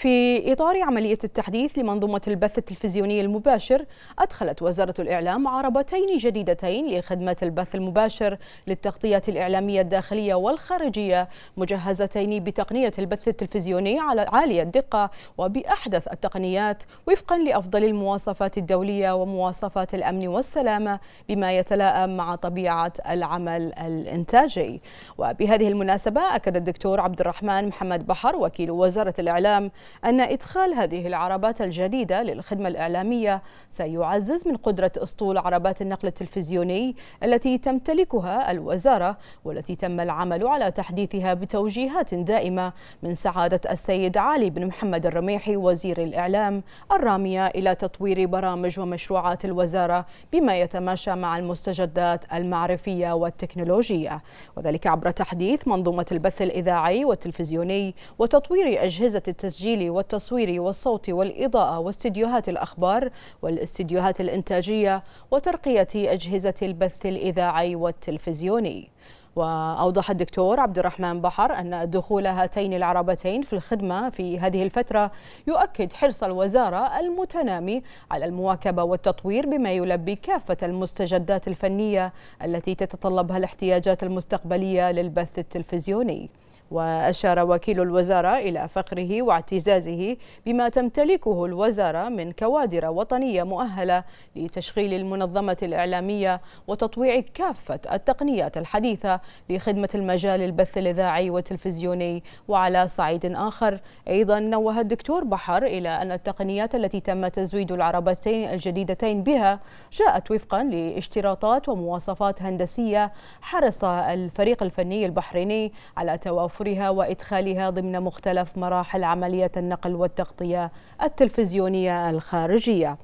في إطار عملية التحديث لمنظومة البث التلفزيوني المباشر أدخلت وزارة الإعلام عربتين جديدتين لخدمة البث المباشر للتغطية الإعلامية الداخلية والخارجية مجهزتين بتقنية البث التلفزيوني على عالية الدقة وبأحدث التقنيات وفقا لأفضل المواصفات الدولية ومواصفات الأمن والسلامة بما يتلائم مع طبيعة العمل الإنتاجي وبهذه المناسبة أكد الدكتور عبد الرحمن محمد بحر وكيل وزارة الإعلام أن إدخال هذه العربات الجديدة للخدمة الإعلامية سيعزز من قدرة أسطول عربات النقل التلفزيوني التي تمتلكها الوزارة والتي تم العمل على تحديثها بتوجيهات دائمة من سعادة السيد علي بن محمد الرميحي وزير الإعلام الرامية إلى تطوير برامج ومشروعات الوزارة بما يتماشى مع المستجدات المعرفية والتكنولوجية وذلك عبر تحديث منظومة البث الإذاعي والتلفزيوني وتطوير أجهزة التسجيل التمثيل والتصوير والصوت والإضاءة واستديوهات الأخبار والاستديوهات الإنتاجية وترقية أجهزة البث الإذاعي والتلفزيوني وأوضح الدكتور عبد الرحمن بحر أن دخول هاتين العربتين في الخدمة في هذه الفترة يؤكد حرص الوزارة المتنامي على المواكبة والتطوير بما يلبي كافة المستجدات الفنية التي تتطلبها الاحتياجات المستقبلية للبث التلفزيوني وأشار وكيل الوزارة إلى فقره واعتزازه بما تمتلكه الوزارة من كوادر وطنية مؤهلة لتشغيل المنظمة الإعلامية وتطويع كافة التقنيات الحديثة لخدمة المجال البث الإذاعي والتلفزيوني وعلى صعيد آخر أيضا نوه الدكتور بحر إلى أن التقنيات التي تم تزويد العربتين الجديدتين بها جاءت وفقا لاشتراطات ومواصفات هندسية حرص الفريق الفني البحريني على توافر وحفرها وإدخالها ضمن مختلف مراحل عملية النقل والتغطية التلفزيونية الخارجية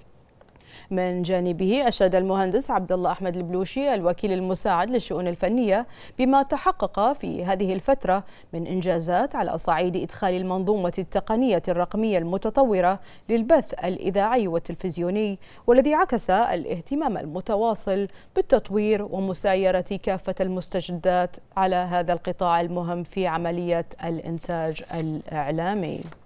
من جانبه أشاد المهندس عبد الله أحمد البلوشي الوكيل المساعد للشؤون الفنية بما تحقق في هذه الفترة من إنجازات على صعيد إدخال المنظومة التقنية الرقمية المتطورة للبث الإذاعي والتلفزيوني والذي عكس الاهتمام المتواصل بالتطوير ومسايرة كافة المستجدات على هذا القطاع المهم في عملية الإنتاج الإعلامي